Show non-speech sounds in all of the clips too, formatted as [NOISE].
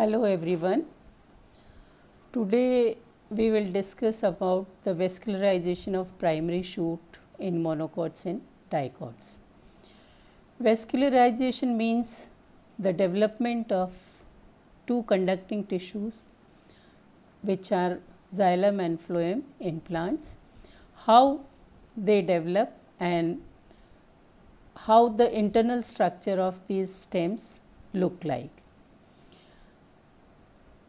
Hello everyone. Today we will discuss about the vascularization of primary shoot in monocots and dicots. Vascularization means the development of two conducting tissues which are xylem and phloem in plants, how they develop and how the internal structure of these stems look like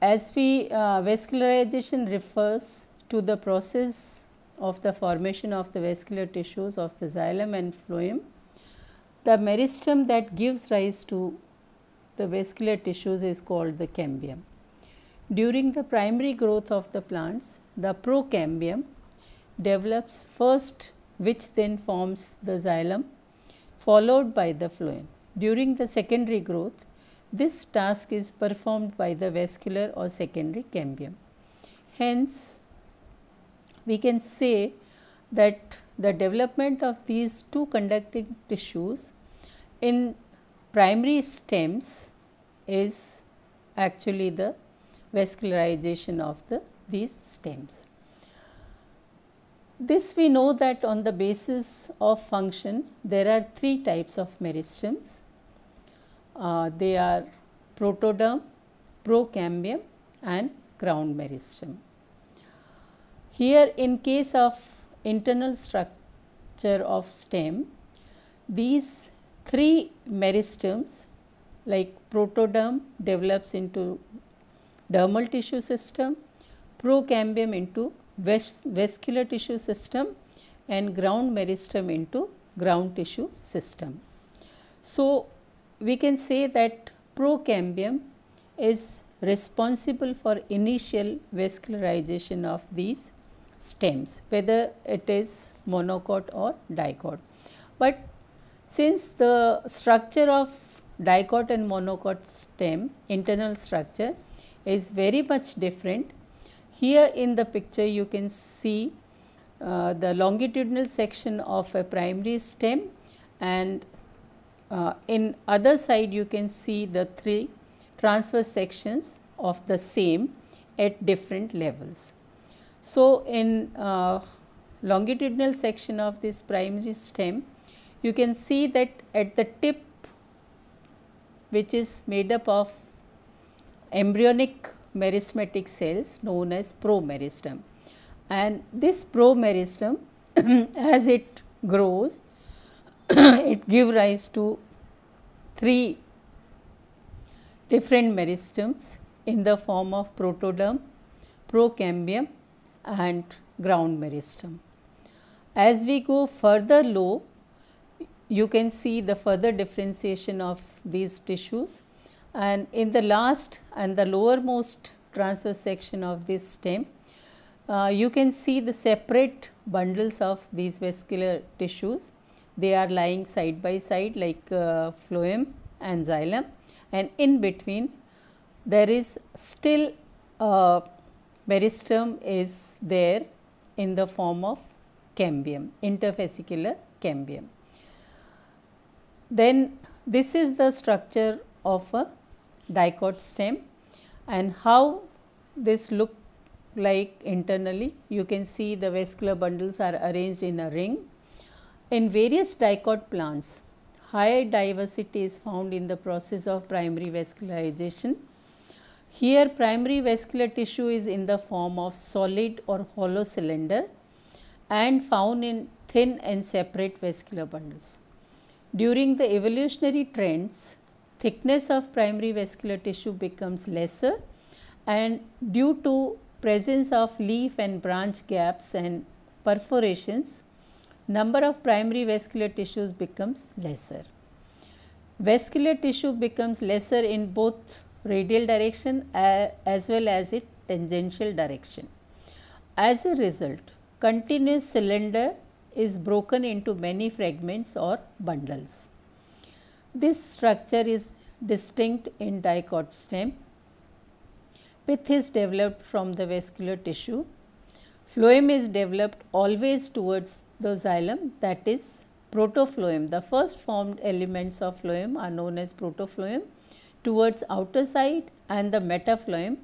as we, uh, vascularization refers to the process of the formation of the vascular tissues of the xylem and phloem. The meristem that gives rise to the vascular tissues is called the cambium. During the primary growth of the plants, the procambium develops first which then forms the xylem followed by the phloem. During the secondary growth, this task is performed by the vascular or secondary cambium. Hence, we can say that the development of these two conducting tissues in primary stems is actually the vascularization of the these stems. This we know that on the basis of function there are three types of meristems uh, they are protoderm, procambium and crown meristem. Here in case of internal structure of stem, these three meristems like protoderm develops into dermal tissue system, procambium into vascular tissue system and ground meristem into ground tissue system. So, we can say that procambium is responsible for initial vascularization of these stems whether it is monocot or dicot. But since the structure of dicot and monocot stem internal structure is very much different here in the picture you can see uh, the longitudinal section of a primary stem and uh, in other side you can see the three transverse sections of the same at different levels. So, in uh, longitudinal section of this primary stem you can see that at the tip which is made up of embryonic meristematic cells known as promeristem and this promeristem [CLEARS THROAT] as it grows [COUGHS] it give rise to three different meristems in the form of protoderm, procambium and ground meristem. As we go further low, you can see the further differentiation of these tissues and in the last and the lowermost transverse section of this stem, uh, you can see the separate bundles of these vascular tissues they are lying side by side like uh, phloem and xylem and in between there is still a uh, meristem is there in the form of cambium, interfascicular cambium. Then this is the structure of a dicot stem and how this look like internally. You can see the vascular bundles are arranged in a ring in various dicot plants, higher diversity is found in the process of primary vascularization. Here primary vascular tissue is in the form of solid or hollow cylinder and found in thin and separate vascular bundles. During the evolutionary trends, thickness of primary vascular tissue becomes lesser and due to presence of leaf and branch gaps and perforations, number of primary vascular tissues becomes lesser. Vascular tissue becomes lesser in both radial direction as well as in tangential direction. As a result, continuous cylinder is broken into many fragments or bundles. This structure is distinct in dicot stem. Pith is developed from the vascular tissue. Phloem is developed always towards the xylem that is protofloem. The first formed elements of phloem are known as protofloem towards outer side and the metafloem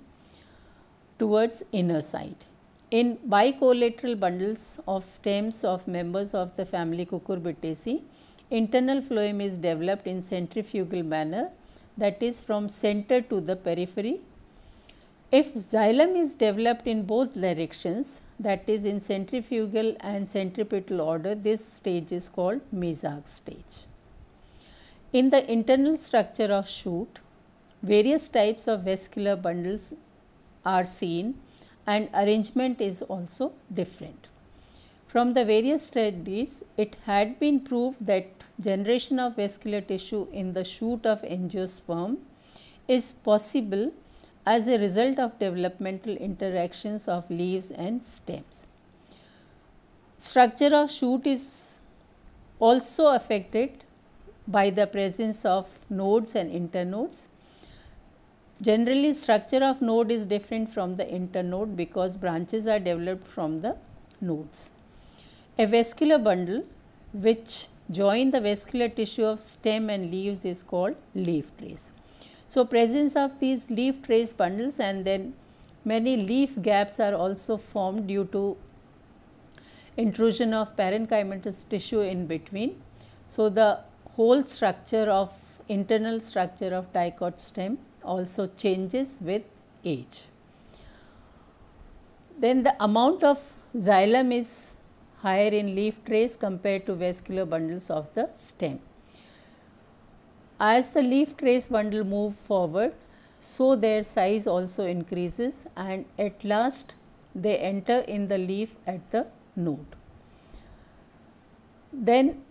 towards inner side. In bicollateral bundles of stems of members of the family Cucurbitaceae, internal phloem is developed in centrifugal manner that is from center to the periphery if xylem is developed in both directions that is in centrifugal and centripetal order this stage is called Mizag stage. In the internal structure of shoot various types of vascular bundles are seen and arrangement is also different. From the various studies, it had been proved that generation of vascular tissue in the shoot of angiosperm is possible as a result of developmental interactions of leaves and stems. Structure of shoot is also affected by the presence of nodes and internodes. Generally structure of node is different from the internode because branches are developed from the nodes. A vascular bundle which join the vascular tissue of stem and leaves is called leaf trace. So, presence of these leaf trace bundles and then many leaf gaps are also formed due to intrusion of parenchymatous tissue in between. So, the whole structure of internal structure of dicot stem also changes with age. Then the amount of xylem is higher in leaf trace compared to vascular bundles of the stem. As the leaf trace bundle move forward, so their size also increases and at last they enter in the leaf at the node. Then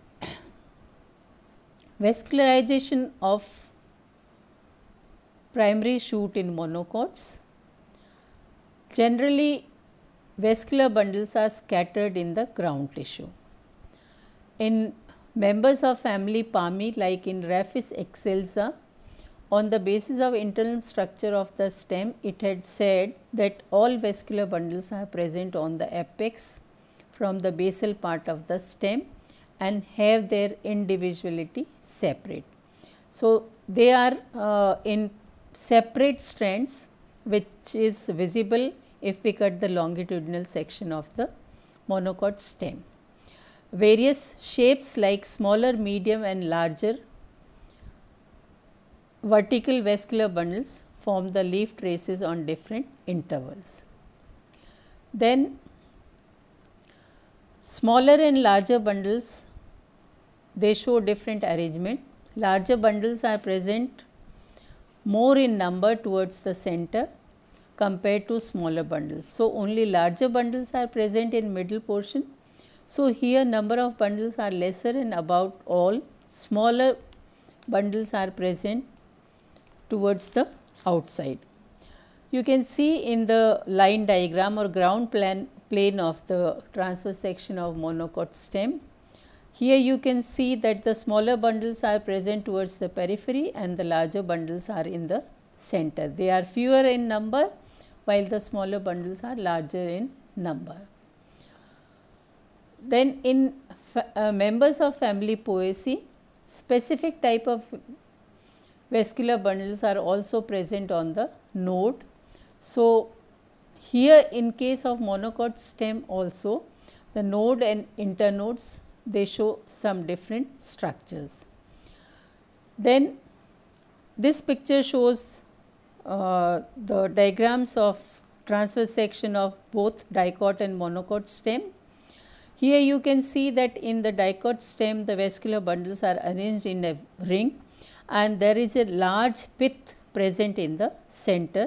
[COUGHS] vascularization of primary shoot in monocots. Generally vascular bundles are scattered in the ground tissue. In Members of family Palmi like in Raphis excelsa on the basis of internal structure of the stem it had said that all vascular bundles are present on the apex from the basal part of the stem and have their individuality separate. So, they are uh, in separate strands which is visible if we cut the longitudinal section of the monocot stem various shapes like smaller, medium and larger vertical vascular bundles form the leaf traces on different intervals. Then smaller and larger bundles they show different arrangement. Larger bundles are present more in number towards the center compared to smaller bundles. So, only larger bundles are present in middle portion so, here number of bundles are lesser and about all smaller bundles are present towards the outside. You can see in the line diagram or ground plan plane of the transverse section of monocot stem. Here you can see that the smaller bundles are present towards the periphery and the larger bundles are in the center. They are fewer in number while the smaller bundles are larger in number. Then in uh, members of family Poaceae, specific type of vascular bundles are also present on the node. So, here in case of monocot stem also, the node and internodes they show some different structures. Then this picture shows uh, the diagrams of transverse section of both dicot and monocot stem here you can see that in the dicot stem the vascular bundles are arranged in a ring and there is a large pith present in the center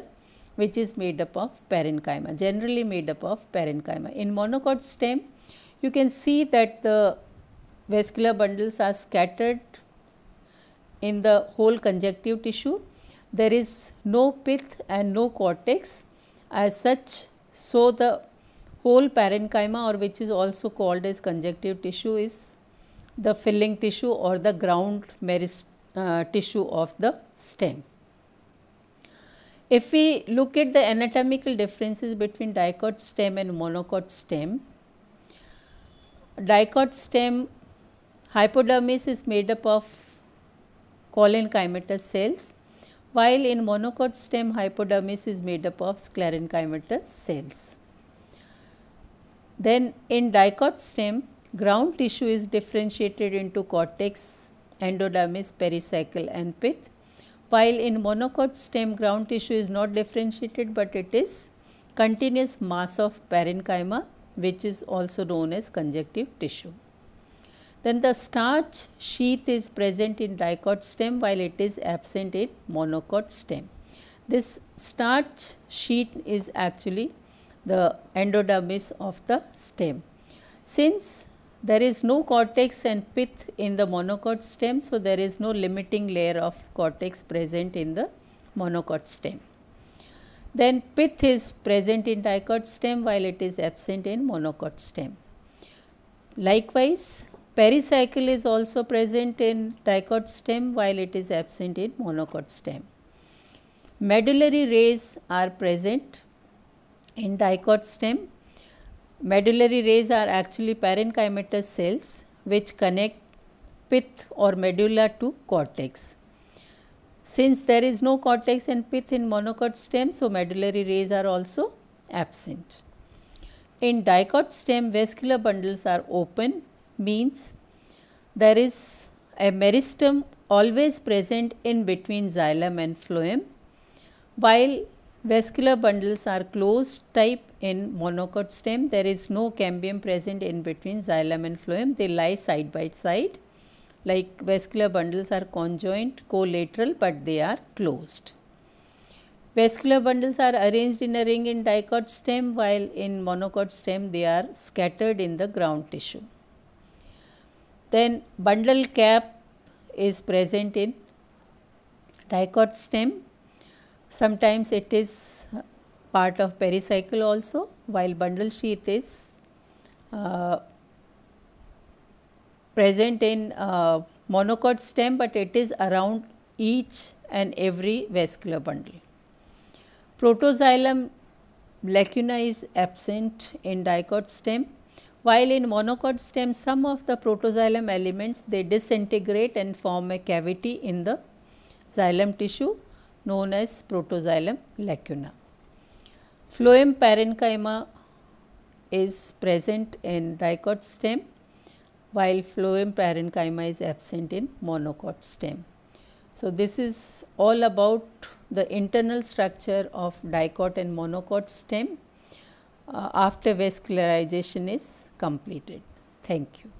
which is made up of parenchyma, generally made up of parenchyma. In monocot stem, you can see that the vascular bundles are scattered in the whole conjunctive tissue. There is no pith and no cortex as such, so the whole parenchyma or which is also called as conjunctive tissue is the filling tissue or the ground merist uh, tissue of the stem. If we look at the anatomical differences between dicot stem and monocot stem, dicot stem hypodermis is made up of cholenchymatous cells while in monocot stem hypodermis is made up of sclerenchymatous cells. Then in dicot stem, ground tissue is differentiated into cortex, endodermis, pericycle and pith. While in monocot stem, ground tissue is not differentiated but it is continuous mass of parenchyma which is also known as conjunctive tissue. Then the starch sheath is present in dicot stem while it is absent in monocot stem. This starch sheath is actually the endodermis of the stem. Since there is no cortex and pith in the monocot stem, so there is no limiting layer of cortex present in the monocot stem. Then pith is present in dicot stem while it is absent in monocot stem. Likewise, pericycle is also present in dicot stem while it is absent in monocot stem. Medullary rays are present in dicot stem. Medullary rays are actually parenchymatous cells which connect pith or medulla to cortex. Since there is no cortex and pith in monocot stem, so medullary rays are also absent. In dicot stem, vascular bundles are open, means there is a meristem always present in between xylem and phloem, while Vascular bundles are closed type in monocot stem. There is no cambium present in between xylem and phloem. They lie side by side. Like vascular bundles are conjoint, collateral, but they are closed. Vascular bundles are arranged in a ring in dicot stem while in monocot stem they are scattered in the ground tissue. Then bundle cap is present in dicot stem Sometimes it is part of pericycle also while bundle sheath is uh, present in uh, monocot stem but it is around each and every vascular bundle. Protoxylem lacuna is absent in dicot stem while in monocot stem some of the protoxylem elements they disintegrate and form a cavity in the xylem tissue known as protozylum lacuna. Phloem parenchyma is present in dicot stem while phloem parenchyma is absent in monocot stem. So, this is all about the internal structure of dicot and monocot stem uh, after vascularization is completed. Thank you.